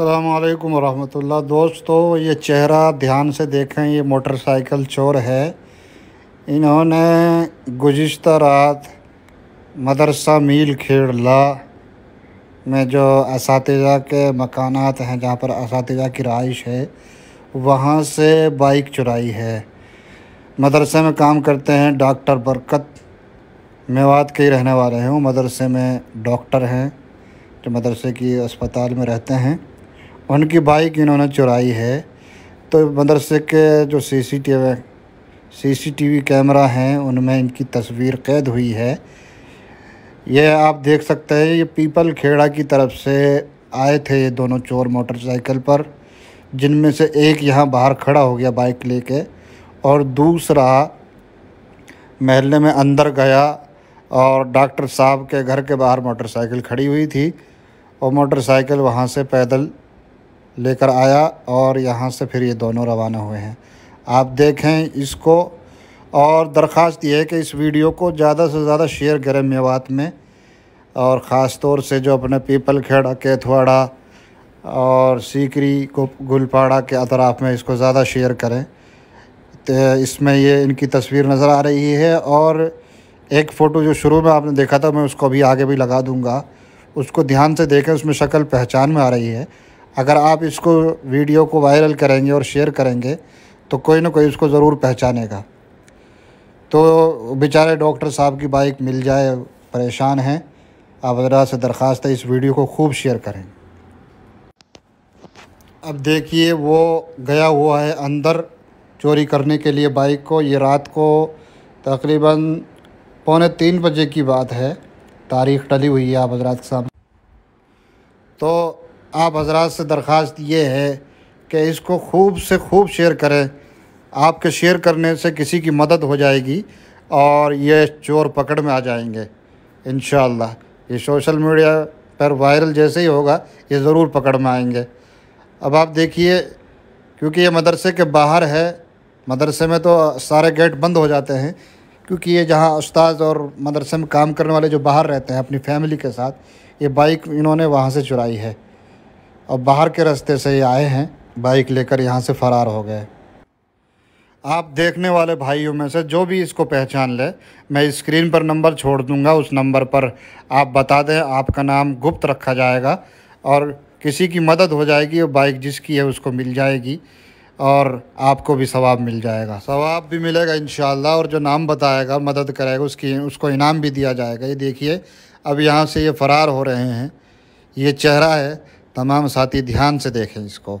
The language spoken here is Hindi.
अल्लाम वरहमतुल्ला दोस्तों ये चेहरा ध्यान से देखें ये मोटरसाइकिल चोर है इन्होंने गुज्त रात मदरसा मील खेड़ला में जो इस के मकानात हैं जहाँ पर इस की रहाइश है वहाँ से बाइक चुराई है मदरसे में काम करते हैं डॉक्टर बरकत मेवात के ही रहने वाले हैं वो मदरसे में डॉक्टर हैं जो मदरसे की अस्पताल में रहते हैं उनकी बाइक इन्होंने चुराई है तो मदरसे के जो सीसीटीवी सीसीटीवी कैमरा हैं उनमें इनकी तस्वीर कैद हुई है यह आप देख सकते हैं ये पीपल खेड़ा की तरफ से आए थे ये दोनों चोर मोटरसाइकिल पर जिनमें से एक यहाँ बाहर खड़ा हो गया बाइक लेके और दूसरा महल्ले में अंदर गया और डॉक्टर साहब के घर के बाहर मोटरसाइकिल खड़ी हुई थी और मोटरसाइकिल वहाँ से पैदल लेकर आया और यहाँ से फिर ये दोनों रवाना हुए हैं आप देखें इसको और दरख्वास्त ये है कि इस वीडियो को ज़्यादा से ज़्यादा शेयर करें मेवात में और ख़ास तौर से जो अपने पीपल खेड़ा केथवाड़ा और सीकरी को गुलपाड़ा के अतराफ़ में इसको ज़्यादा शेयर करें तो इसमें ये इनकी तस्वीर नज़र आ रही है और एक फ़ोटो जो शुरू में आपने देखा था मैं उसको अभी आगे भी लगा दूँगा उसको ध्यान से देखें उसमें शक्ल पहचान में आ रही है अगर आप इसको वीडियो को वायरल करेंगे और शेयर करेंगे तो कोई ना कोई उसको ज़रूर पहचानेगा तो बेचारे डॉक्टर साहब की बाइक मिल जाए परेशान हैं आप हजरा से दरख्वास्त है इस वीडियो को खूब शेयर करें अब देखिए वो गया हुआ है अंदर चोरी करने के लिए बाइक को ये रात को तकरीबन पौने तीन बजे की बात है तारीख टली हुई है आप हजरात साहब सामने तो आप हजरात से दरख्वास्त ये है कि इसको खूब से खूब शेयर करें आपके शेयर करने से किसी की मदद हो जाएगी और ये चोर पकड़ में आ जाएंगे इन ये सोशल मीडिया पर वायरल जैसे ही होगा ये ज़रूर पकड़ में आएंगे अब आप देखिए क्योंकि ये मदरसे के बाहर है मदरसे में तो सारे गेट बंद हो जाते हैं क्योंकि ये जहाँ उस्ताद और मदरसे में काम करने वाले जो बाहर रहते हैं अपनी फैमिली के साथ ये बाइक इन्होंने वहाँ से चुराई है और बाहर के रास्ते से ही आए हैं बाइक लेकर यहाँ से फ़रार हो गए आप देखने वाले भाइयों में से जो भी इसको पहचान ले मैं स्क्रीन पर नंबर छोड़ दूंगा उस नंबर पर आप बता दें आपका नाम गुप्त रखा जाएगा और किसी की मदद हो जाएगी और बाइक जिसकी है उसको मिल जाएगी और आपको भी सवाब मिल जाएगा सवाब भी मिलेगा इन और जो नाम बताएगा मदद करेगा उसकी उसको इनाम भी दिया जाएगा ये देखिए अब यहाँ से ये फ़रार हो रहे हैं ये चेहरा है तमाम साथी ध्यान से देखें इसको